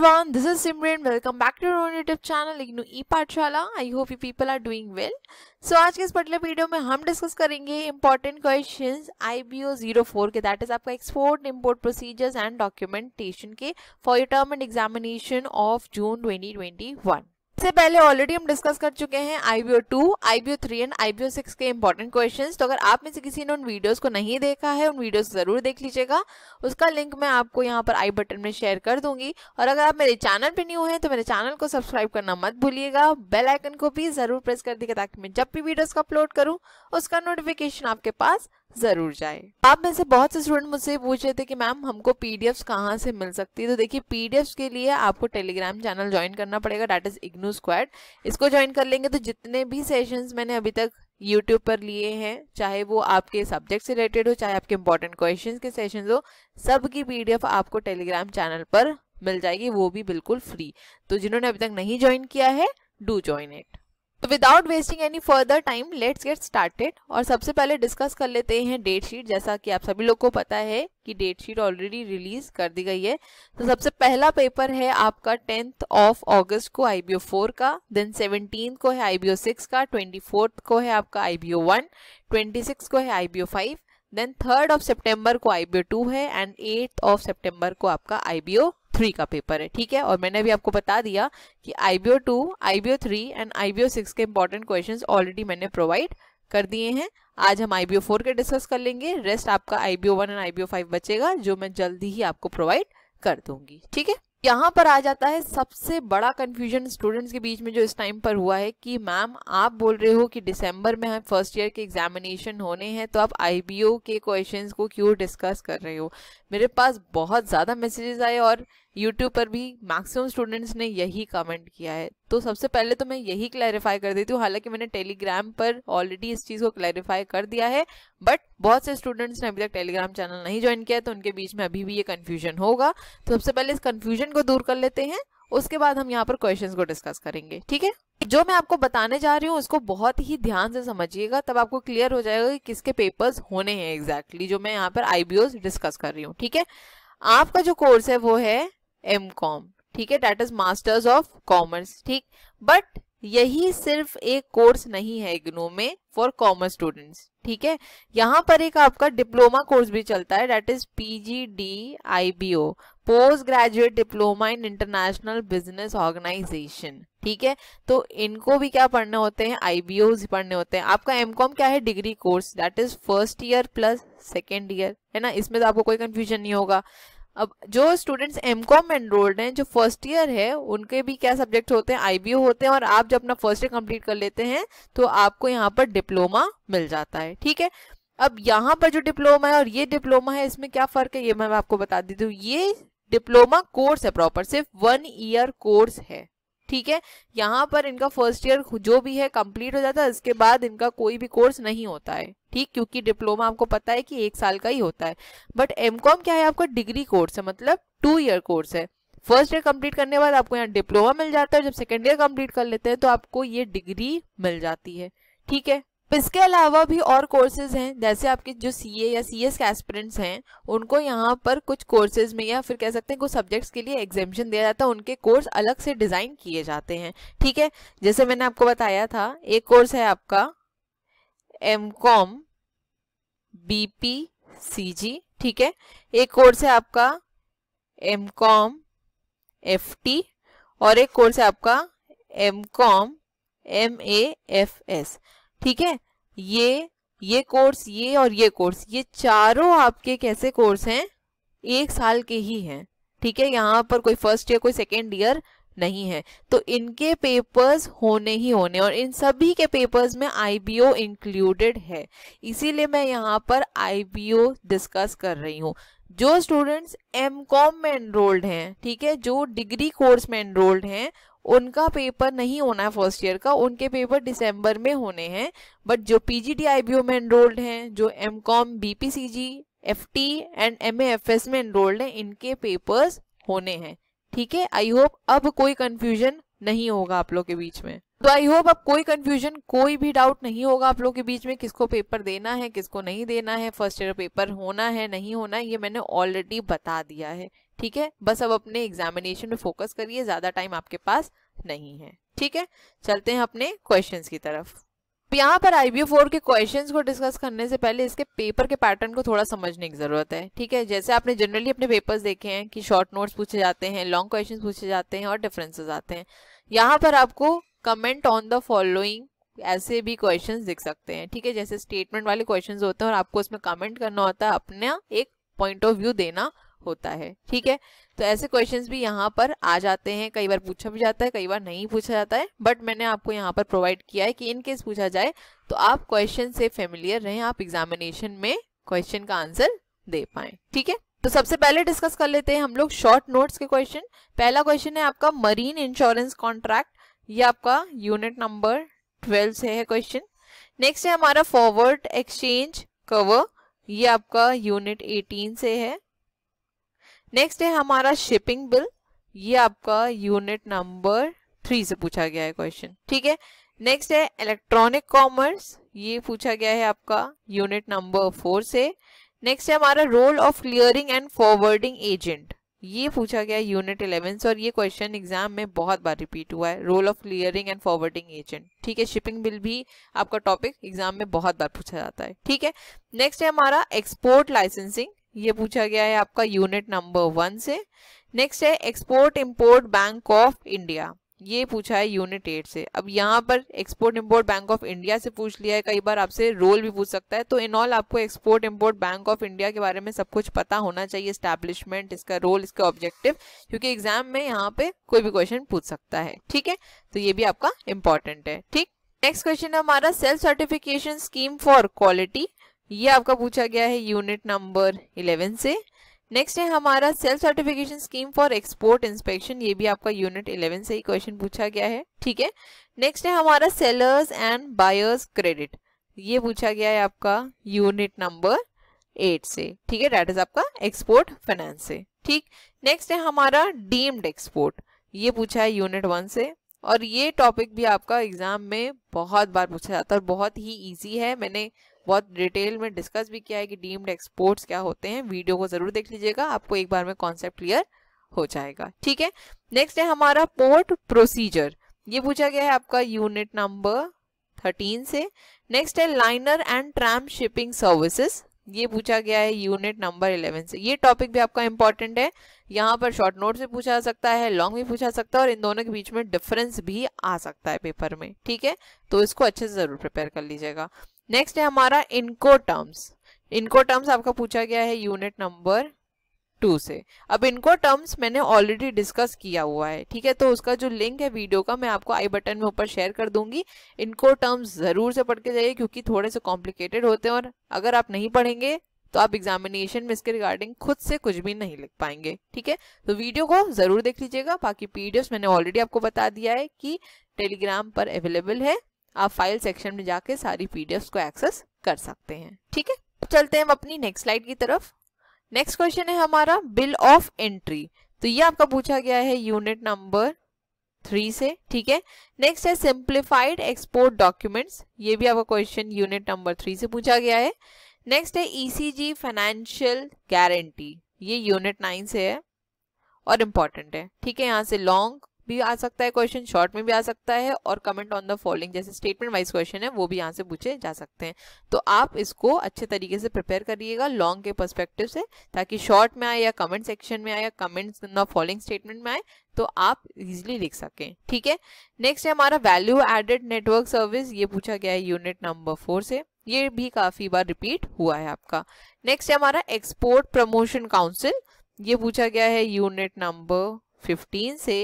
everyone, this is Simran. Welcome back to our YouTube channel Ignu e Paathshala. I hope you people are doing well. So so, आज के इस particular video में हम discuss करेंगे important questions IBO zero four के that is आपका export import procedures and documentation के for your term end examination of June 2021 सबसे पहले ऑलरेडी हम डिस्कस कर चुके हैं IBO two IBO three and IBO six के इंपॉर्टेंट क्वेश्चंस तो अगर आप में से किसी ने उन वीडियोस को नहीं देखा है उन वीडियोस जरूर देख लीजिएगा उसका लिंक मैं आपको यहाँ पर आई बटन में शेयर कर दूंगी और अगर आप मेरे चैनल पर न्यू हैं तो मेरे चैनल को सब्सक्राइब करना मत भूलिएगा बेलाइकन को भी जरूर प्रेस कर दीजिएगा ताकि मैं जब भी वीडियोज को अपलोड करूँ उसका नोटिफिकेशन आपके पास ज़रूर जाए आप में से बहुत से स्टूडेंट मुझसे पूछ रहे थे कि मैम हमको पीडीएफ कहाँ से मिल सकती है तो देखिए पीडीएफ के लिए आपको टेलीग्राम चैनल ज्वाइन करना पड़ेगा डेट इज़ इग्नू स्क्वाड इसको ज्वाइन कर लेंगे तो जितने भी सेशंस मैंने अभी तक यूट्यूब पर लिए हैं चाहे वो आपके सब्जेक्ट से रिलेटेड हो चाहे आपके इंपॉर्टेंट क्वेश्चन के सेशन हो सब की पीडीएफ आपको टेलीग्राम चैनल पर मिल जाएगी वो भी बिल्कुल फ्री तो जिन्होंने अभी तक नहीं ज्वाइन किया है डू ज्वाइन इट तो without wasting any further time let's get started और सबसे पहले डिस्कस कर लेते हैं डेट शीट जैसा कि आप सभी लोग को पता है कि डेट शीट ऑलरेडी रिलीज कर दी गई है तो सबसे पहला पेपर है आपका टेंथ ऑफ ऑगस्ट को आईबीओ फोर का देन सेवनटीन को है आईबीओ सिक्स का ट्वेंटी फोर्थ को है आपका आईबीओ वन ट्वेंटी सिक्स को है IBO five then third of September को आईबीओ टू है एंड एट्थ ऑफ सेप्टेम्बर को आपका आईबीओ थ्री का पेपर है ठीक है और मैंने अभी आपको बता दिया कि I B O two I B O three and I B O six के इंपॉर्टेंट क्वेश्चन ऑलरेडी मैंने प्रोवाइड कर दिए हैं आज हम आई बी ओ फोर के डिस्कस कर लेंगे रेस्ट आपका I B O one and I B O five बचेगा जो मैं जल्दी ही आपको प्रोवाइड कर दूंगी ठीक है यहाँ पर आ जाता है सबसे बड़ा कन्फ्यूजन स्टूडेंट्स के बीच में जो इस टाइम पर हुआ है कि मैम आप बोल रहे हो कि दिसंबर में हम फर्स्ट ईयर के एग्जामिनेशन होने हैं तो आप आईबीओ के क्वेश्चंस को क्यों डिस्कस कर रहे हो मेरे पास बहुत ज़्यादा मैसेजेस आए और यूट्यूब पर भी मैक्सिमम स्टूडेंट्स ने यही कमेंट किया है तो सबसे पहले तो मैं यही क्लैरिफाई कर देती हूँ हालांकि मैंने टेलीग्राम पर ऑलरेडी इस चीज़ को क्लैरिफाई कर दिया है बट बहुत से स्टूडेंट्स ने अभी तक टेलीग्राम चैनल नहीं ज्वाइन किया है तो उनके बीच में अभी भी ये कन्फ्यूजन होगा तो सबसे पहले इस कन्फ्यूजन को दूर कर लेते हैं उसके बाद हम यहाँ पर क्वेश्चन को डिस्कस करेंगे ठीक है जो मैं आपको बताने जा रही हूँ उसको बहुत ही ध्यान से समझिएगा तब आपको क्लियर हो जाएगा कि किसके पेपर्स होने हैं एग्जैक्टली exactly, जो मैं यहाँ पर आईबीओ डिस्कस कर रही हूँ ठीक है आपका जो कोर्स है वो है एम कॉम ठीक है that is masters of commerce ठीक बट यही सिर्फ एक कोर्स नहीं है इग्नो में फॉर कॉमर्स स्टूडेंट्स ठीक है यहाँ पर एक आपका डिप्लोमा कोर्स भी चलता है that is B O post graduate diploma in international business organisation ठीक है तो इनको भी क्या पढ़ने होते हैं आईबीओ पढ़ने होते हैं आपका एम कॉम क्या है degree course that is first year plus second year है ना इसमें तो आपको कोई कंफ्यूजन नहीं होगा अब जो स्टूडेंट्स एम कॉम एनरोल्ड हैं जो फर्स्ट ईयर है उनके भी क्या सब्जेक्ट होते हैं आई होते हैं और आप जब अपना फर्स्ट ईयर कंप्लीट कर लेते हैं तो आपको यहाँ पर डिप्लोमा मिल जाता है ठीक है अब यहाँ पर जो डिप्लोमा है और ये डिप्लोमा है इसमें क्या फर्क है ये मैं आपको बता देती हूँ ये डिप्लोमा कोर्स है प्रॉपर सिर्फ वन ईयर कोर्स है ठीक है यहाँ पर इनका फर्स्ट ईयर जो भी है कंप्लीट हो जाता है इसके बाद इनका कोई भी कोर्स नहीं होता है ठीक क्योंकि डिप्लोमा आपको पता है कि एक साल का ही होता है बट एम क्या है आपका डिग्री कोर्स है मतलब टू ईयर कोर्स है फर्स्ट ईयर कंप्लीट करने बाद आपको यहाँ डिप्लोमा मिल जाता है जब सेकेंड ईयर कंप्लीट कर लेते हैं तो आपको ये डिग्री मिल जाती है ठीक है इसके अलावा भी और कोर्सेज हैं जैसे आपके जो सी ए या सी एस के एस्पिरेंट्स हैं उनको यहाँ पर कुछ कोर्सेज में या फिर कह सकते हैं कुछ सब्जेक्ट्स के लिए एग्जामिशन दिया जाता है उनके कोर्स अलग से डिज़ाइन किए जाते हैं ठीक है जैसे मैंने आपको बताया था एक कोर्स है आपका M Com B P C G ठीक है एक कोर्स है आपका एम कॉम एफ टी और एक कोर्स है आपका M Com M A F S ठीक है ये ये कोर्स ये और ये कोर्स ये चारों आपके कैसे कोर्स हैं एक साल के ही हैं ठीक है यहाँ पर कोई फर्स्ट ईयर कोई सेकेंड ईयर नहीं है तो इनके पेपर्स होने ही होने और इन सभी के पेपर्स में आईबीओ इंक्लूडेड है इसीलिए मैं यहाँ पर आईबीओ डिस्कस कर रही हूँ जो स्टूडेंट्स एम कॉम में एनरोल्ड हैं ठीक है जो डिग्री कोर्स में एनरोल्ड हैं उनका पेपर नहीं होना है फर्स्ट ईयर का उनके पेपर दिसंबर में होने हैं बट जो P G T I B O में एनरोल्ड हैं जो M Com B P C G F T and M F S में एनरोल्ड हैं इनके पेपर्स होने हैं ठीक है आई होप अब कोई कंफ्यूजन नहीं होगा आप लोग के बीच में तो आई होप अब कोई कंफ्यूजन कोई भी डाउट नहीं होगा आप लोग के बीच में किसको पेपर देना है किसको नहीं देना है फर्स्ट ईयर पेपर होना है नहीं होना ये मैंने ऑलरेडी बता दिया है ठीक है बस अब अपने एग्जामिनेशन में फोकस करिए ज्यादा टाइम आपके पास नहीं है ठीक है चलते हैं अपने क्वेश्चंस की तरफ यहाँ पर आई बी फोर के क्वेश्चंस को डिस्कस करने से पहले इसके पेपर के पैटर्न को थोड़ा समझने की जरूरत है ठीक है जैसे आपने जनरली अपने पेपर्स देखे हैं कि शॉर्ट नोट्स पूछे जाते हैं लॉन्ग क्वेश्चन पूछे जाते हैं और डिफरेंसेस आते हैं यहाँ पर आपको कमेंट ऑन द फॉलोइंग ऐसे भी क्वेश्चन दिख सकते हैं ठीक है जैसे स्टेटमेंट वाले क्वेश्चन होते हैं और आपको उसमें कमेंट करना होता है अपना एक पॉइंट ऑफ व्यू देना होता है ठीक है तो ऐसे क्वेश्चंस भी यहाँ पर आ जाते हैं कई बार पूछा भी जाता है कई बार नहीं पूछा जाता है बट मैंने आपको यहाँ पर प्रोवाइड किया है कि इन केस पूछा जाए तो आप क्वेश्चन से फेमिलियर रहें आप एग्जामिनेशन में क्वेश्चन का आंसर दे पाए ठीक है तो सबसे पहले डिस्कस कर लेते हैं हम लोग शॉर्ट नोट्स के क्वेश्चन पहला क्वेश्चन है आपका मरीन इंश्योरेंस कॉन्ट्रैक्ट ये आपका यूनिट नंबर ट्वेल्व से है क्वेश्चन नेक्स्ट है हमारा फॉरवर्ड एक्सचेंज कवर ये आपका यूनिट एटीन से है नेक्स्ट है हमारा शिपिंग बिल ये आपका यूनिट नंबर थ्री से पूछा गया है क्वेश्चन ठीक है नेक्स्ट है इलेक्ट्रॉनिक कॉमर्स ये पूछा गया है आपका यूनिट नंबर फोर से नेक्स्ट है हमारा role of clearing and forwarding agent ये पूछा गया यूनिट इलेवन से और ये क्वेश्चन एग्जाम में बहुत बार रिपीट हुआ है role of clearing and forwarding agent ठीक है शिपिंग बिल भी आपका टॉपिक एग्जाम में बहुत बार पूछा जाता है ठीक है नेक्स्ट है हमारा एक्सपोर्ट लाइसेंसिंग ये पूछा गया है आपका यूनिट नंबर वन से नेक्स्ट है export import bank of India ये पूछा है यूनिट एट से अब यहाँ पर export import bank of India से पूछ लिया है कई बार आपसे रोल भी पूछ सकता है तो इन ऑल आपको export import bank of India के बारे में सब कुछ पता होना चाहिए स्टैब्लिशमेंट इसका रोल इसका ऑब्जेक्टिव क्योंकि एग्जाम में यहाँ पे कोई भी क्वेश्चन पूछ सकता है ठीक है तो ये भी आपका इंपॉर्टेंट है ठीक नेक्स्ट क्वेश्चन है हमारा self certification scheme for quality ये आपका पूछा गया है यूनिट नंबर इलेवन से नेक्स्ट है हमारा self certification scheme for export inspection ये भी आपका यूनिट इलेवन से ही क्वेश्चन पूछा गया है ठीक है नेक्स्ट है हमारा सेलर्स एंड बायर्स क्रेडिट ये पूछा गया है आपका यूनिट नंबर एट से ठीक है डेट इज आपका एक्सपोर्ट फाइनेंस से ठीक नेक्स्ट है हमारा डीम्ड एक्सपोर्ट ये पूछा है यूनिट वन से और ये टॉपिक भी आपका एग्जाम में बहुत बार पूछा जाता है और बहुत ही ईजी है मैंने बहुत डिटेल में डिस्कस भी किया है कि डीम्ड एक्सपोर्ट्स क्या होते हैं वीडियो को ज़रूर देख लीजिएगा आपको एक बार में कॉन्सेप्ट क्लियर हो जाएगा ठीक है नेक्स्ट है हमारा पोर्ट प्रोसीजर ये पूछा गया है आपका यूनिट नंबर थर्टीन से नेक्स्ट है liner and tramp shipping services ये पूछा गया है यूनिट नंबर इलेवन से ये टॉपिक भी आपका इंपॉर्टेंट है यहाँ पर शॉर्ट नोट से पूछा जा सकता है लॉन्ग भी पूछा सकता है और इन दोनों के बीच में डिफरेंस भी आ सकता है पेपर में ठीक है तो इसको अच्छे से ज़रूर प्रिपेयर कर लीजिएगा नेक्स्ट है हमारा इनको टर्म्स इनको टर्म्स आपका पूछा गया है यूनिट नंबर टू से अब इनको टर्म्स मैंने ऑलरेडी डिस्कस किया हुआ है ठीक है तो उसका जो लिंक है वीडियो का मैं आपको आई बटन में ऊपर शेयर कर दूंगी इनको टर्म्स ज़रूर से पढ़ के जाइए क्योंकि थोड़े से कॉम्प्लिकेटेड होते हैं और अगर आप नहीं पढ़ेंगे तो आप एग्जामिनेशन में इसके रिगार्डिंग खुद से कुछ भी नहीं लिख पाएंगे ठीक है तो वीडियो को ज़रूर देख लीजिएगा बाकी पीडीएफ मैंने ऑलरेडी आपको बता दिया है कि टेलीग्राम पर अवेलेबल है आप फाइल सेक्शन में जाके सारी पीडीएफ को एक्सेस कर सकते हैं ठीक है चलते हैं हम अपनी नेक्स्ट स्लाइड की तरफ नेक्स्ट क्वेश्चन है हमारा बिल ऑफ एंट्री तो ये आपका पूछा गया है यूनिट नंबर थ्री से ठीक है नेक्स्ट है सिंप्लीफाइड एक्सपोर्ट डॉक्यूमेंट्स ये भी आपका क्वेश्चन यूनिट नंबर थ्री से पूछा गया है नेक्स्ट है ईसीजी फाइनेंशियल गारंटी ये यूनिट नाइन से है और इम्पॉर्टेंट है ठीक है यहाँ से लॉन्ग भी आ सकता है क्वेश्चन शॉर्ट में भी आ सकता है और कमेंट ऑन द फॉलोइंग जैसे स्टेटमेंट वाइज क्वेश्चन है वो भी यहाँ से पूछे जा सकते हैं तो आप इसको अच्छे तरीके से प्रिपेयर करिएगा लॉन्ग के परस्पेक्टिव से ताकि शॉर्ट में आए या कमेंट सेक्शन में आए या comment in the following statement में आए तो आप इजिली लिख सकें ठीक है नेक्स्ट है हमारा वैल्यू एडेड नेटवर्क सर्विस ये पूछा गया है यूनिट नंबर फोर से ये भी काफी बार रिपीट हुआ है आपका नेक्स्ट है हमारा एक्सपोर्ट प्रमोशन काउंसिल ये पूछा गया है यूनिट नंबर 15 से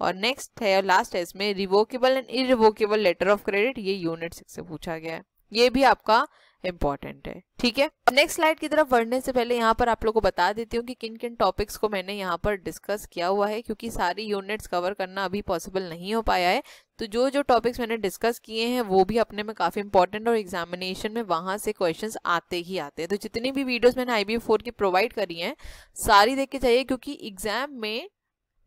और नेक्स्ट है और लास्ट है इसमें revocable and irrevocable letter of credit ये यूनिट सिक्स से पूछा गया है ये भी आपका इम्पोर्टेंट है ठीक है नेक्स्ट स्लाइड की तरफ बढ़ने से पहले यहाँ पर आप लोग को बता देती हूँ कि किन किन टॉपिक्स को मैंने यहाँ पर डिस्कस किया हुआ है क्योंकि सारी यूनिट्स कवर करना अभी पॉसिबल नहीं हो पाया है तो जो जो टॉपिक्स मैंने डिस्कस किए हैं वो भी अपने में काफ़ी इंपॉर्टेंट और एग्जामिनेशन में वहाँ से क्वेश्चन आते ही आते हैं तो जितनी भी वीडियोज़ मैंने आई बी फोर की प्रोवाइड करी हैं सारी देख के चाहिए क्योंकि एग्जाम में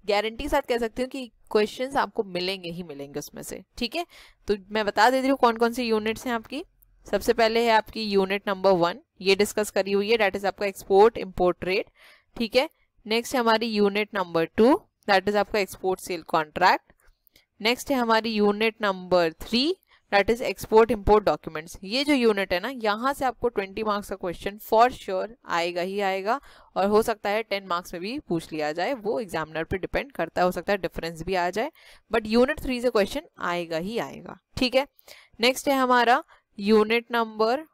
गारंटी के साथ कह सकती हूँ कि क्वेश्चंस आपको मिलेंगे ही मिलेंगे उसमें से ठीक है तो मैं बता देती हूँ कौन कौन सी यूनिट्स हैं आपकी सबसे पहले है आपकी यूनिट नंबर वन ये डिस्कस करी हुई है डेट इज आपका एक्सपोर्ट इम्पोर्ट रेट ठीक है नेक्स्ट है हमारी unit number two that is आपका एक्सपोर्ट सेल कॉन्ट्रैक्ट नेक्स्ट है हमारी unit number three that is export import documents ये जो यूनिट है ना यहाँ से आपको ट्वेंटी मार्क्स का क्वेश्चन फॉर श्योर आएगा ही आएगा और हो सकता है टेन मार्क्स में भी पूछ लिया जाए वो एग्जामिनर पे डिपेंड करता है हो सकता है डिफरेंस भी आ जाए बट यूनिट थ्री से क्वेश्चन आएगा ही आएगा ठीक है नेक्स्ट है हमारा unit number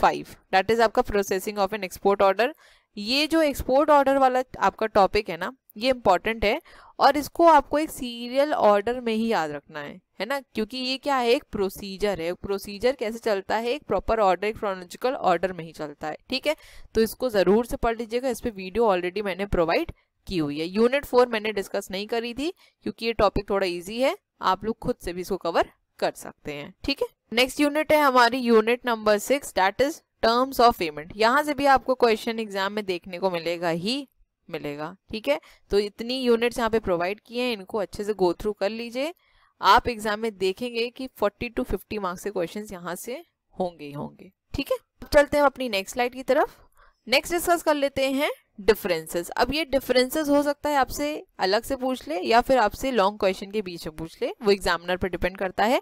five that is आपका processing of an export order ये जो एक्सपोर्ट ऑर्डर वाला आपका टॉपिक है ना ये इम्पॉर्टेंट है और इसको आपको एक सीरियल ऑर्डर में ही याद रखना है है ना क्योंकि ये क्या है एक प्रोसीजर है प्रोसीजर कैसे चलता है एक प्रॉपर ऑर्डर एक क्रोनोलॉजिकल ऑर्डर में ही चलता है ठीक है तो इसको ज़रूर से पढ़ लीजिएगा इस पर वीडियो ऑलरेडी मैंने प्रोवाइड की हुई है यूनिट फोर मैंने डिस्कस नहीं करी थी क्योंकि ये टॉपिक थोड़ा ईजी है आप लोग खुद से भी इसको कवर कर सकते हैं ठीक है नेक्स्ट यूनिट है हमारी unit number six that is terms of payment यहाँ से भी आपको क्वेश्चन एग्जाम में देखने को मिलेगा ही मिलेगा ठीक है तो इतनी यूनिट्स यहाँ पे प्रोवाइड किए हैं इनको अच्छे से गो थ्रू कर लीजिए आप एग्जाम में देखेंगे कि 40 टू 50 मार्क्स के क्वेश्चंस यहाँ से होंगे ही होंगे ठीक है अब चलते हैं अपनी नेक्स्ट स्लाइड की तरफ नेक्स्ट डिस्कस कर लेते हैं डिफरेंसेस अब ये डिफरेंसेस हो सकता है आपसे अलग से पूछ ले या फिर आपसे लॉन्ग क्वेश्चन के बीच में पूछ ले वो एग्जामिनर पर डिपेंड करता है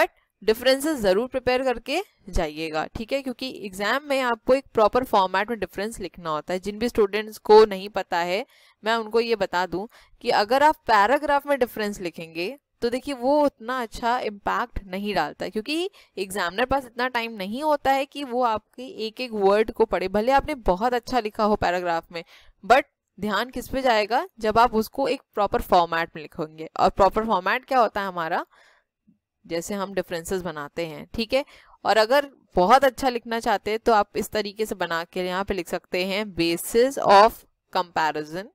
बट डिफरेंसेस ज़रूर प्रिपेयर करके जाइएगा ठीक है क्योंकि एग्जाम में आपको एक प्रॉपर फॉर्मेट में डिफरेंस लिखना होता है जिन भी स्टूडेंट्स को नहीं पता है मैं उनको ये बता दूं कि अगर आप पैराग्राफ में डिफरेंस लिखेंगे तो देखिए वो उतना अच्छा इम्पैक्ट नहीं डालता क्योंकि एग्जामिनर पास इतना टाइम नहीं होता है कि वो आपके एक एक वर्ड को पढ़े भले आपने बहुत अच्छा लिखा हो पैराग्राफ में बट ध्यान किस पे जाएगा जब आप उसको एक प्रॉपर फॉर्मेट में लिखोगे और प्रॉपर फॉर्मेट क्या होता है हमारा जैसे हम डिफरेंसेस बनाते हैं ठीक है और अगर बहुत अच्छा लिखना चाहते हैं तो आप इस तरीके से बना के यहाँ पे लिख सकते हैं बेसिस ऑफ कंपैरिजन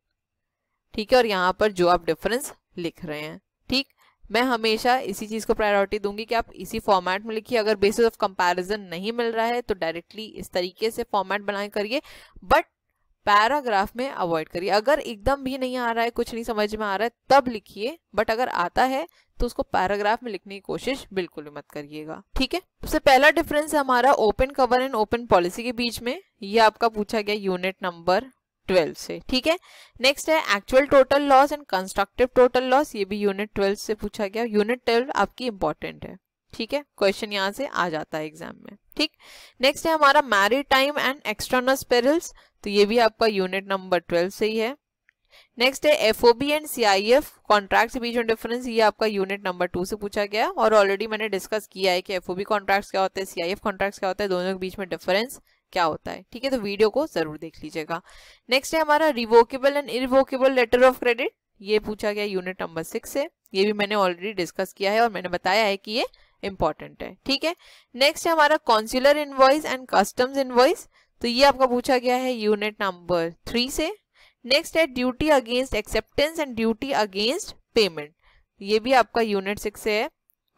ठीक है और यहाँ पर जो आप डिफरेंस लिख रहे हैं ठीक मैं हमेशा इसी चीज़ को प्रायोरिटी दूंगी कि आप इसी फॉर्मेट में लिखिए अगर बेसिस ऑफ कंपेरिजन नहीं मिल रहा है तो डायरेक्टली इस तरीके से फॉर्मेट बनाए करिए बट पैराग्राफ में अवॉइड करिए अगर एकदम भी नहीं आ रहा है कुछ नहीं समझ में आ रहा है तब लिखिए बट अगर आता है तो उसको पैराग्राफ में लिखने की कोशिश बिल्कुल भी मत करिएगा ठीक है सबसे पहला डिफरेंस है हमारा open cover and open policy के बीच में ये आपका पूछा गया यूनिट नंबर 12 से ठीक है नेक्स्ट है actual total loss and constructive total loss ये भी यूनिट ट्वेल्व से पूछा गया यूनिट ट्वेल्व आपकी इंपॉर्टेंट है ठीक है क्वेश्चन यहाँ से आ जाता है एग्जाम में ठीक नेक्स्ट है हमारा maritime and external perils तो ये भी आपका यूनिट नंबर ट्वेल्व से ही है नेक्स्ट है F and C I F contract बीच में डिफरेंस ये आपका यूनिट नंबर टू से पूछा गया और ऑलरेडी मैंने डिस्कस किया है कि एफ ओ बी क्या होते हैं सी आई एफ कॉन्ट्रैक्ट क्या होता है दोनों के बीच में डिफरेंस क्या होता है ठीक है तो वीडियो को जरूर देख लीजिएगा नेक्स्ट है हमारा revocable and irrevocable letter of credit ये पूछा गया यूनिट नंबर सिक्स से ये भी मैंने ऑलरेडी डिस्कस किया है और मैंने बताया है कि ये इंपॉर्टेंट है ठीक है नेक्स्ट है हमारा consular invoice and customs invoice तो ये आपका पूछा गया है यूनिट नंबर थ्री से नेक्स्ट है duty against acceptance and duty against payment ये भी आपका यूनिट सिक्स से है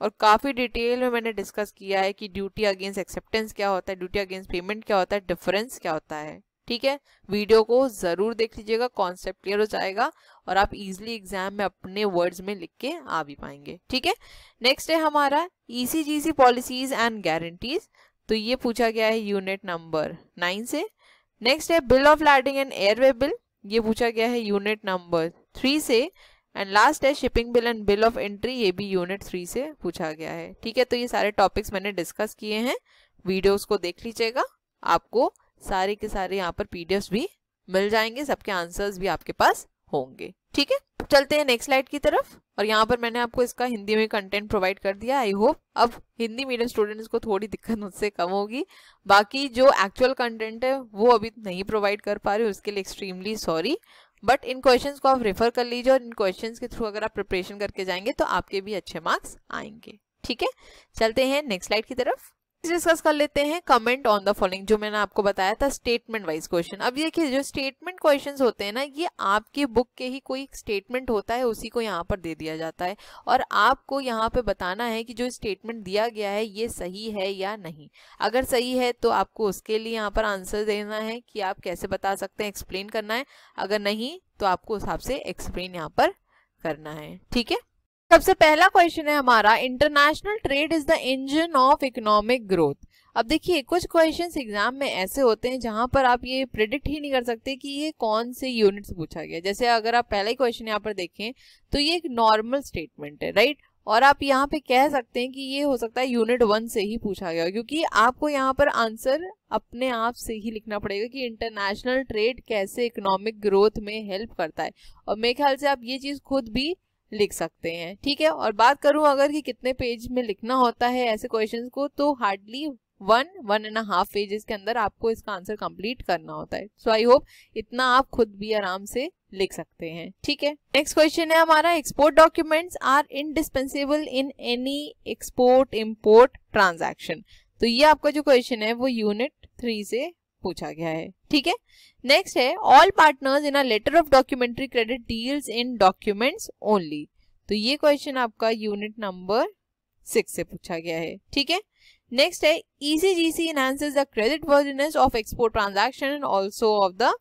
और काफ़ी डिटेल में मैंने डिस्कस किया है कि ड्यूटी अगेंस्ट एक्सेप्टेंस क्या होता है ड्यूटी अगेंस्ट पेमेंट क्या होता है डिफरेंस क्या होता है ठीक है वीडियो को ज़रूर देख लीजिएगा कॉन्सेप्ट क्लियर हो जाएगा और आप इजीली एग्जाम में अपने वर्ड्स में लिख के आ भी पाएंगे ठीक है नेक्स्ट है हमारा ईसीजीसी पॉलिसीज एंड गारंटीज तो ये पूछा गया है यूनिट नंबर नाइन से नेक्स्ट है bill of landing and airway bill ये पूछा गया है यूनिट नंबर थ्री से एंड लास्ट है shipping bill and bill of entry ये भी यूनिट थ्री से पूछा गया है ठीक है तो ये सारे टॉपिक्स मैंने डिस्कस किए हैं वीडियोस को देख लीजिएगा आपको सारे के सारे यहाँ पर पीडीएफ्स भी मिल जाएंगे सबके आंसर्स भी आपके पास होंगे ठीक है चलते हैं नेक्स्ट स्लाइड की तरफ और यहाँ पर मैंने आपको इसका हिंदी में कंटेंट प्रोवाइड कर दिया आई होप अब हिंदी मीडियम स्टूडेंट्स को थोड़ी दिक्कत मुझसे कम होगी बाकी जो एक्चुअल कंटेंट है वो अभी नहीं प्रोवाइड कर पा रही हूँ उसके लिए एक्सट्रीमली सॉरी बट इन क्वेश्चन को आप रेफर कर लीजिए और इन क्वेश्चन के थ्रू अगर आप प्रिपरेशन करके जाएंगे तो आपके भी अच्छे मार्क्स आएंगे ठीक है चलते हैं नेक्स्ट स्लाइड की तरफ डिस्कस कर लेते हैं कमेंट ऑन द फॉलोइंग जो मैंने आपको बताया था स्टेटमेंट वाइज क्वेश्चन अब ये कि जो स्टेटमेंट क्वेश्चंस होते हैं ना ये आपकी बुक के ही कोई स्टेटमेंट होता है उसी को यहाँ पर दे दिया जाता है और आपको यहाँ पे बताना है कि जो स्टेटमेंट दिया गया है ये सही है या नहीं अगर सही है तो आपको उसके लिए यहाँ पर आंसर देना है कि आप कैसे बता सकते हैं एक्सप्लेन करना है अगर नहीं तो आपको उस हिसाब से एक्सप्लेन यहाँ पर करना है ठीक है सबसे पहला क्वेश्चन है हमारा international trade is the engine of economic growth अब देखिए कुछ क्वेश्चंस एग्जाम में ऐसे होते हैं जहां पर आप ये प्रिडिक्ट ही नहीं कर सकते कि ये कौन से यूनिट से पूछा गया जैसे अगर आप पहला ही क्वेश्चन यहाँ पर देखें तो ये एक नॉर्मल स्टेटमेंट है राइट और आप यहाँ पे कह सकते हैं कि ये हो सकता है यूनिट वन से ही पूछा गया क्योंकि आपको यहाँ पर आंसर अपने आप से ही लिखना पड़ेगा कि इंटरनेशनल ट्रेड कैसे इकोनॉमिक ग्रोथ में हेल्प करता है और मेरे ख्याल से आप ये चीज़ खुद भी लिख सकते हैं ठीक है और बात करूं अगर कि कितने पेज में लिखना होता है ऐसे क्वेश्चंस को तो hardly one one and half pages के अंदर आपको इसका आंसर कंप्लीट करना होता है सो आई होप इतना आप खुद भी आराम से लिख सकते हैं ठीक है नेक्स्ट क्वेश्चन है हमारा export documents are indispensable in any export import transaction तो ये आपका जो क्वेश्चन है वो यूनिट थ्री से पूछा गया है ठीक है नेक्स्ट है all partners in a letter of documentary credit deals in documents only तो ये क्वेश्चन आपका यूनिट नंबर सिक्स से पूछा गया है ठीक है नेक्स्ट है ECGC enhances the credit worthiness of export transaction also of the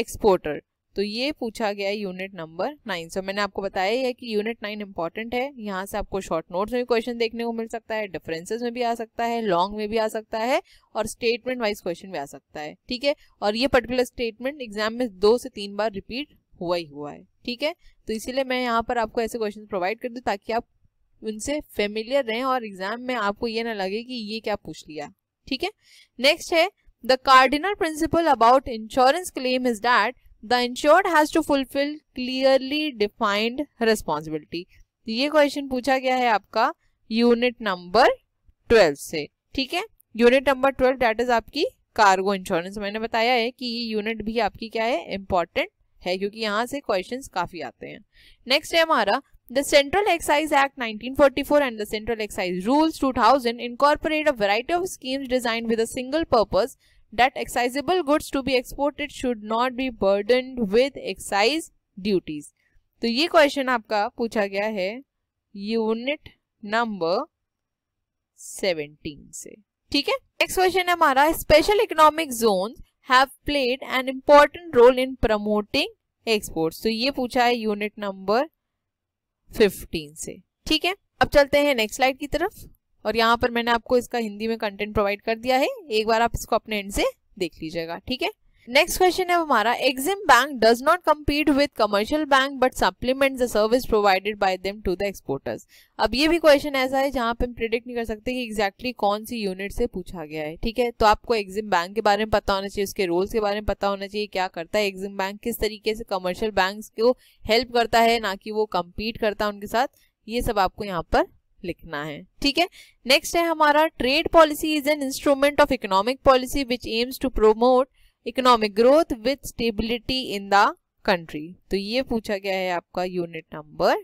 exporter तो ये पूछा गया है यूनिट नंबर नाइन सो मैंने आपको बताया है कि यूनिट नाइन इंपॉर्टेंट है यहाँ से आपको शॉर्ट नोट्स में भी क्वेश्चन देखने को मिल सकता है डिफरेंसेस में भी आ सकता है लॉन्ग में भी आ सकता है और स्टेटमेंट वाइज क्वेश्चन भी आ सकता है ठीक है और ये पर्टिकुलर स्टेटमेंट एग्जाम में दो से तीन बार रिपीट हुआ ही हुआ है ठीक है तो इसीलिए मैं यहाँ पर आपको ऐसे क्वेश्चन प्रोवाइड कर दूँ ताकि आप उनसे फेमिलियर रहें और एग्जाम में आपको ये ना लगे कि ये क्या पूछ लिया ठीक है नेक्स्ट है the cardinal principle about insurance claim is that the insured has to fulfil clearly defined responsibility ये क्वेश्चन पूछा गया है आपका यूनिट नंबर ट्वेल्व से ठीक है unit number twelve that is आपकी कार्गो इंश्योरेंस मैंने बताया है कि ये यूनिट भी आपकी क्या है इंपॉर्टेंट है क्योंकि यहाँ से क्वेश्चंस काफी आते हैं नेक्स्ट है हमारा the central excise act 1944 and the central excise rules 2000 thousand incorporate a variety of schemes design with a single purpose that excisable goods to be exported should not be burdened with excise duties. तो ये question आपका पूछा गया है unit number 17 से ठीक है next question है हमारा special economic zone have played an important role in promoting exports तो ये पूछा है यूनिट नंबर 15 से ठीक है अब चलते हैं नेक्स्ट स्लाइड की तरफ और यहाँ पर मैंने आपको इसका हिंदी में कंटेंट प्रोवाइड कर दिया है एक बार आप इसको अपने एंड से देख लीजिएगा ठीक है नेक्स्ट क्वेश्चन है हमारा EXIM bank does not compete with commercial bank but supplement the service provided by them to the exporters अब ये भी क्वेश्चन ऐसा है जहाँ पे हम प्रिडिक्ट नहीं कर सकते कि एग्जैक्टली exactly कौन सी यूनिट से पूछा गया है ठीक है तो आपको एग्जिम बैंक के बारे में पता होना चाहिए उसके रोल्स के बारे में पता होना चाहिए क्या करता है एग्जिम बैंक किस तरीके से कमर्शियल बैंक को हेल्प करता है ना कि वो कम्पीट करता है उनके साथ ये सब आपको यहाँ पर लिखना है ठीक है नेक्स्ट है हमारा trade policy is an instrument of economic policy which aims to promote economic growth with stability in the country तो ये पूछा गया है आपका यूनिट नंबर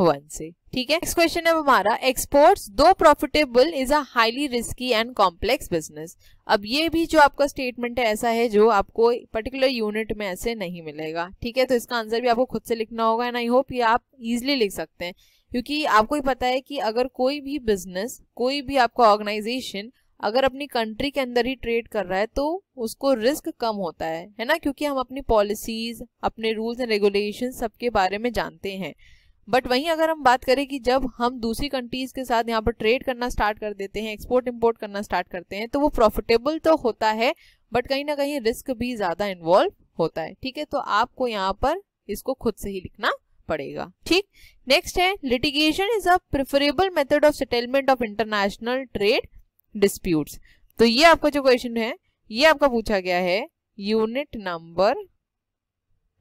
वन से ठीक है नेक्स्ट क्वेश्चन है हमारा exports though profitable is a highly risky and complex business अब ये भी जो आपका स्टेटमेंट है ऐसा है जो आपको पर्टिकुलर यूनिट में ऐसे नहीं मिलेगा ठीक है तो इसका आंसर भी आपको खुद से लिखना होगा एंड आई होप ये आप इजिली लिख सकते हैं क्योंकि आपको ही पता है कि अगर कोई भी बिजनेस कोई भी आपका ऑर्गेनाइजेशन अगर अपनी कंट्री के अंदर ही ट्रेड कर रहा है तो उसको रिस्क कम होता है है ना क्योंकि हम अपनी पॉलिसीज अपने रूल्स एंड रेगुलेशन सबके बारे में जानते हैं बट वहीं अगर हम बात करें कि जब हम दूसरी कंट्रीज के साथ यहाँ पर ट्रेड करना स्टार्ट कर देते हैं एक्सपोर्ट इम्पोर्ट करना स्टार्ट करते हैं तो वो प्रॉफिटेबल तो होता है बट कहीं ना कहीं रिस्क भी ज़्यादा इन्वॉल्व होता है ठीक है तो आपको यहाँ पर इसको खुद से ही लिखना पड़ेगा ठीक नेक्स्ट है litigation is a preferable method of settlement of international trade disputes तो ये आपका जो क्वेश्चन है ये आपका पूछा गया है यूनिट नंबर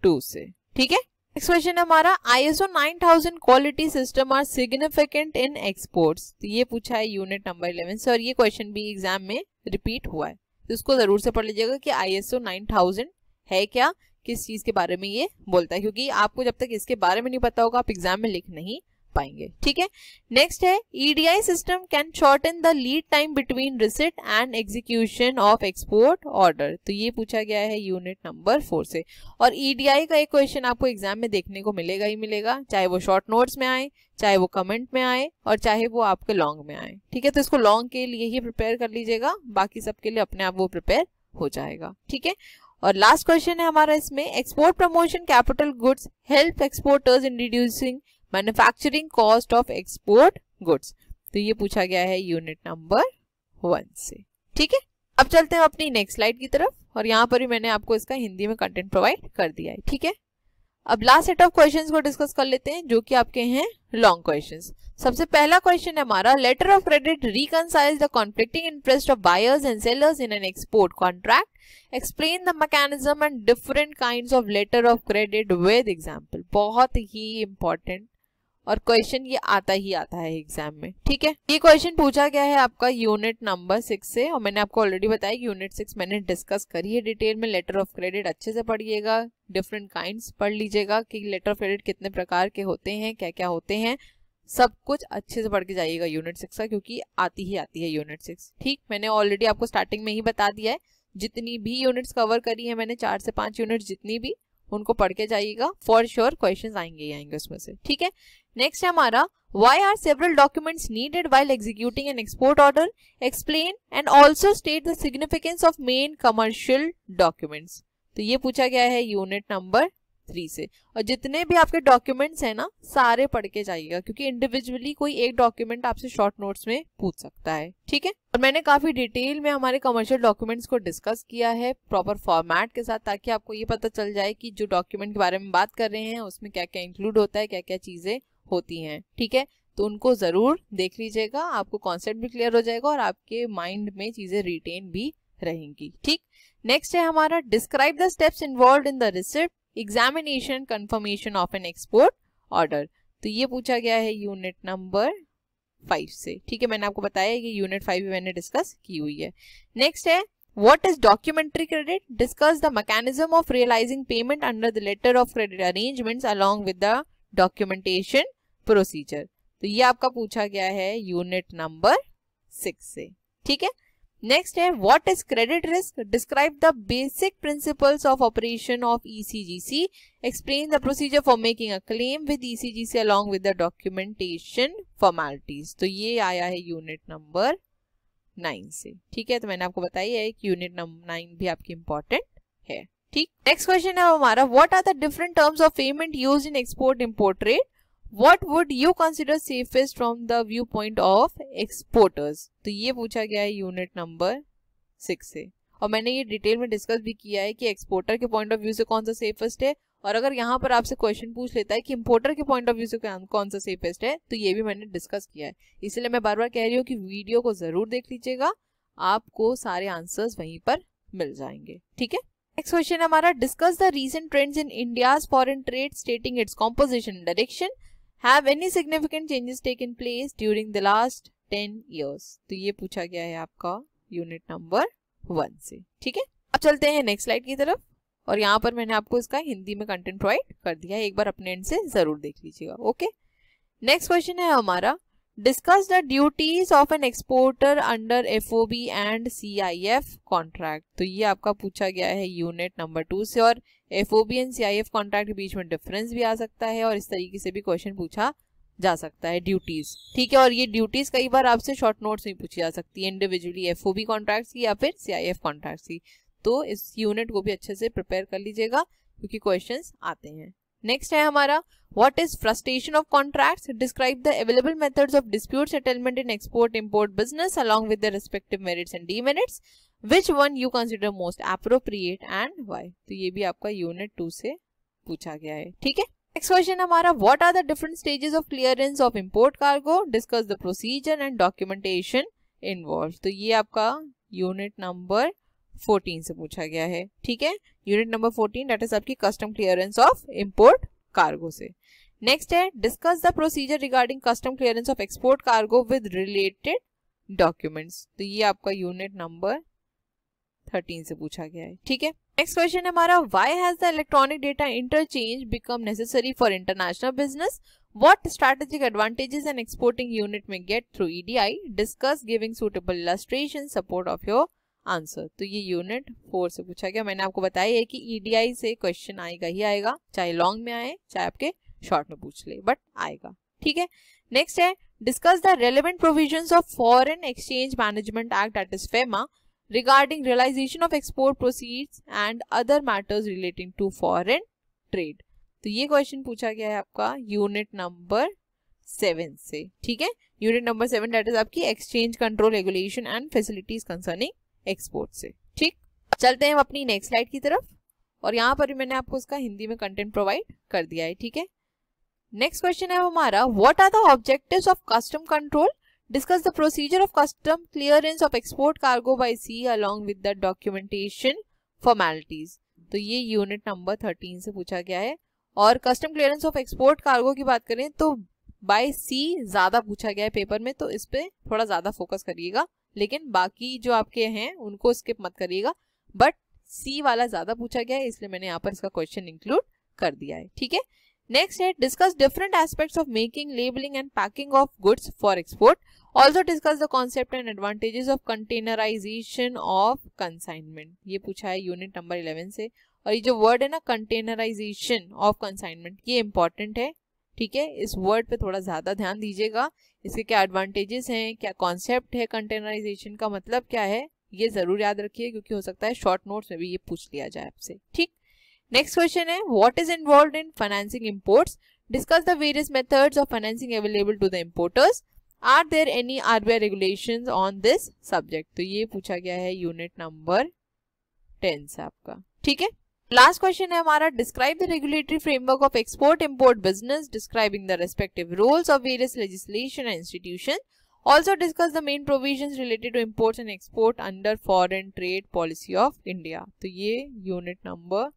टू से ठीक है नेक्स्ट क्वेश्चन हमारा ISO 9000 quality system are significant in exports तो ये पूछा है यूनिट नंबर 11 से और ये क्वेश्चन भी एग्जाम में रिपीट हुआ है तो इसको जरूर से पढ़ लीजिएगा कि आईएसओ 9000 है क्या किस चीज के बारे में ये बोलता है क्योंकि आपको जब तक इसके बारे में नहीं पता होगा आप एग्जाम में लिख नहीं पाएंगे ठीक है नेक्स्ट है EDI system can shorten the lead time between receipt and execution of export order तो ये पूछा गया है यूनिट नंबर फोर से और ईडीआई e का एक क्वेश्चन आपको एग्जाम में देखने को मिलेगा ही मिलेगा चाहे वो शॉर्ट नोट्स में आए चाहे वो कमेंट में आए और चाहे वो आपके लॉन्ग में आए ठीक है तो इसको लॉन्ग के लिए ही प्रिपेयर कर लीजिएगा बाकी सबके लिए अपने आप वो प्रिपेयर हो जाएगा ठीक है और लास्ट क्वेश्चन है हमारा इसमें export promotion capital goods help exporters in reducing manufacturing cost of export goods तो ये पूछा गया है यूनिट नंबर वन से ठीक है अब चलते हैं अपनी नेक्स्ट स्लाइड की तरफ और यहाँ पर भी मैंने आपको इसका हिंदी में कंटेंट प्रोवाइड कर दिया है ठीक है अब लास्ट सेट ऑफ क्वेश्चंस को डिस्कस कर लेते हैं जो कि आपके हैं लॉन्ग क्वेश्चंस सबसे पहला क्वेश्चन है हमारा letter of credit reconciles the conflicting interest of buyers and sellers in an export contract explain the mechanism and different kind of letter of credit with example बहुत ही इंपॉर्टेंट और question ये आता ही आता है एग्जाम में ठीक है ये क्वेश्चन पूछा गया है आपका यूनिट नंबर सिक्स से और मैंने आपको ऑलरेडी बताया कि यूनिट सिक्स मैंने डिस्कस करी है डिटेल में लेटर ऑफ क्रेडिट अच्छे से पढ़िएगा डिफरेंट काइंड पढ़ लीजिएगा कि लेटर ऑफ क्रेडिट कितने प्रकार के होते हैं क्या क्या होते हैं सब कुछ अच्छे से पढ़ के जाइएगा यूनिट सिक्स का क्योंकि आती ही आती है यूनिट सिक्स ठीक मैंने ऑलरेडी आपको स्टार्टिंग में ही बता दिया है जितनी भी यूनिट्स कवर करी है मैंने चार से पांच यूनिट जितनी भी उनको पढ़ के जाइएगा फॉर श्योर क्वेश्चन आएंगे ही आएंगे उसमें से ठीक है नेक्स्ट है हमारा why are several documents needed while executing an export order explain and also state the significance of main commercial documents तो ये पूछा गया है यूनिट नंबर थ्री से और जितने भी आपके डॉक्यूमेंट्स हैं ना सारे पढ़ के जाइएगा क्योंकि इंडिविजुअली कोई एक डॉक्यूमेंट आपसे शॉर्ट नोट्स में पूछ सकता है ठीक है और मैंने काफी डिटेल में हमारे कमर्शियल डॉक्यूमेंट्स को डिस्कस किया है प्रॉपर फॉर्मेट के साथ ताकि आपको ये पता चल जाए कि जो डॉक्यूमेंट के बारे में बात कर रहे हैं उसमें क्या क्या इंक्लूड होता है क्या क्या चीजें होती हैं ठीक है तो उनको ज़रूर देख लीजिएगा आपको कॉन्सेप्ट भी क्लियर हो जाएगा और आपके माइंड में चीज़ें रिटेन भी रहेंगी ठीक नेक्स्ट है हमारा describe the steps involve in the receipt examination confirmation of an export order तो ये पूछा गया है यूनिट नंबर फाइव से ठीक है मैंने आपको बताया कि यूनिट फाइव मैंने डिस्कस की हुई है नेक्स्ट है what is documentary credit discuss the mechanism of realising payment under the letter of credit arrangement along with documentation procedure तो ये आपका पूछा गया है यूनिट नंबर सिक्स से ठीक है नेक्स्ट है what is credit risk describe the basic principles of operation of ECGC explain the procedure for making a claim with ECGC along with the documentation formalities तो ये आया है यूनिट नंबर नाइन से ठीक है तो मैंने आपको बताया है कि यूनिट नंबर नाइन भी आपकी इंपॉर्टेंट है ठीक नेक्स्ट क्वेश्चन है हमारा what are the different terms of payment use in export import rate what would you consider safest from the view point of exporters तो ये पूछा गया है यूनिट नंबर सिक्स से और मैंने ये डिटेल में डिस्कस भी किया है कि एक्सपोर्टर के पॉइंट ऑफ व्यू से कौन सा सेफेस्ट है और अगर यहाँ पर आपसे क्वेश्चन पूछ लेता है कि इम्पोर्टर के पॉइंट ऑफ व्यू से कौन सा सेफेस्ट है तो ये भी मैंने डिस्कस किया है इसलिए मैं बार बार कह रही हूँ कि वीडियो को जरूर देख लीजिएगा आपको सारे आंसर्स वहीं पर मिल जाएंगे ठीक है नेक्स्ट क्वेश्चन हमारा discuss the recent trends in India's foreign trade stating its composition direction have any significant changes taken place during the last ten years तो ये पूछा गया है आपका यूनिट नंबर वन से ठीक है अब चलते हैं नेक्स्ट स्लाइड की तरफ और यहाँ पर मैंने आपको इसका हिंदी में कंटेंट प्रोवाइड कर दिया है एक बार अपने एंड से जरूर देख लीजिएगा ओके नेक्स्ट क्वेश्चन है हमारा discuss the duties of an exporter under F and C contract तो ये आपका पूछा गया है यूनिट नंबर टू से और F O C and CIF contract के बीच में डिफरेंस भी आ सकता है और इस तरीके से भी क्वेश्चन पूछा जा सकता है ड्यूटीज ठीक है और ये ड्यूटीज कई बार आपसे शॉर्ट नोट्स में पूछी जा सकती है इंडिविजुअली एफ बी कॉन्ट्रैक्ट की या फिर सीआईएफ कॉन्ट्रैक्ट की तो इस यूनिट को भी अच्छे से प्रिपेयर कर लीजिएगा क्योंकि क्वेश्चन आते हैं नेक्स्ट है हमारा what is frustration of contract describe the available method of dispute settlement in export import business along with respective merits and demerits which one you consider most appropriate and why तो ये भी आपका unit to से पूछा गया है ठीक है नेक्स्ट क्वेश्चन हमारा what are the different stages of clearance of import cargo discuss the procedure and documentation involve तो ये आपका यूनिट नंबर 14 से पूछा गया है ठीक है यूनिट नंबर 14 डेट इज आपकी custom clearance of import cargo से नेक्स्ट है discuss the procedure regarding custom clearance of export cargo with related documents तो ये आपका यूनिट नंबर थर्टीन से पूछा गया है ठीक है नेक्स्ट क्वेश्चन हमारा why has the electronic data interchange become necessary for international business What strategic advantages an exporting unit may get through EDI? Discuss giving suitable illustration support of your answer तो ये unit four से पूछा गया मैंने आपको बताया है कि ईडीआई e से क्वेश्चन आएगा ही आएगा चाहे लॉन्ग में आए चाहे आपके शॉर्ट में पूछ ले बट आएगा ठीक है नेक्स्ट है discuss the relevant provision of foreign exchange management act that is FEMA regarding realization of export proceeds and other matters relating to foreign trade तो ये क्वेश्चन पूछा गया है आपका यूनिट नंबर सेवन से ठीक है unit number seven that is आपकी exchange control regulation and facilities concerning export से ठीक चलते हैं हम अपनी नेक्स्ट स्लाइड की तरफ और यहाँ पर भी मैंने आपको उसका हिंदी में कंटेंट प्रोवाइड कर दिया है ठीक है नेक्स्ट क्वेश्चन है हमारा what are the objectives of custom control discuss the procedure of custom clearance of export cargo by sea along with the documentation formalities तो ये यूनिट नंबर थर्टीन से पूछा गया है और custom clearance of export cargo की बात करें तो बाय सी ज्यादा पूछा गया है पेपर में तो इस पर थोड़ा ज्यादा फोकस करिएगा लेकिन बाकी जो आपके हैं उनको स्किप मत करिएगा बट सी वाला ज्यादा पूछा गया है इसलिए मैंने यहाँ पर इसका क्वेश्चन इंक्लूड कर दिया है ठीक है नेक्स्ट है discuss different aspects of making labelling and packing of goods for export also discuss the concept and advantages of containerization of consignment. ये पूछा है यूनिट नंबर इलेवन से और ये जो वर्ड है ना कंटेनराइजेशन ऑफ कंसाइनमेंट ये इंपॉर्टेंट है ठीक है इस वर्ड पे थोड़ा ज़्यादा ध्यान दीजिएगा इसके क्या एडवांटेजेस हैं क्या कॉन्सेप्ट है कंटेनराइजेशन का मतलब क्या है ये ज़रूर याद रखिए क्योंकि हो सकता है शॉर्ट नोट्स में भी ये पूछ लिया जाए आपसे ठीक नेक्स्ट क्वेश्चन है what is involve in financing imports discuss the various methods of financing available to the importers are there any RBI regulation on this subject तो ये पूछा गया है यूनिट नंबर टेन से आपका ठीक है लास्ट क्वेश्चन है हमारा describe the regulatory framework of export import business describing the respective rules of various legislation and institution also discuss the main provision related to import and export under foreign trade policy of India तो ये unit number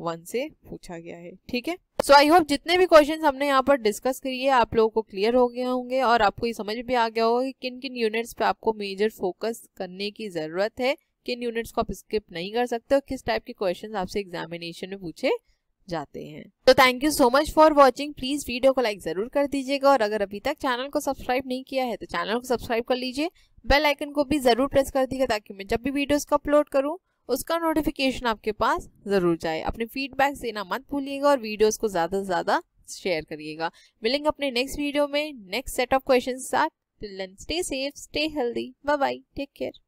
one से पूछा गया है ठीक है सो I hope जितने भी क्वेश्चन हमने यहाँ पर डिस्कस करिए आप लोगों को क्लियर हो गए होंगे और आपको ये समझ भी आ गया होगा कि किन किन यूनिट्स पे आपको मेजर फोकस करने की जरूरत है किन यूनिट्स को आप स्किप नहीं कर सकते और किस टाइप के क्वेश्चन आपसे एग्जामिनेशन में पूछे जाते हैं तो thank you so much for watching please video को लाइक जरूर कर दीजिएगा और अगर अभी तक चैनल को सब्सक्राइब नहीं किया है तो चैनल को सब्सक्राइब कर लीजिए बेल आइकन को भी जरूर प्रेस कर दीजिएगा ताकि मैं जब भी वीडियोस को अपलोड करूँ उसका नोटिफिकेशन आपके पास ज़रूर जाए अपने फीडबैक्स देना मत भूलिएगा और वीडियोस को ज़्यादा से ज़्यादा शेयर करिएगा मिलेंगे अपने नेक्स्ट वीडियो में नेक्स्ट सेट ऑफ क्वेश्चन साथ till stay safe stay healthy bye bye take care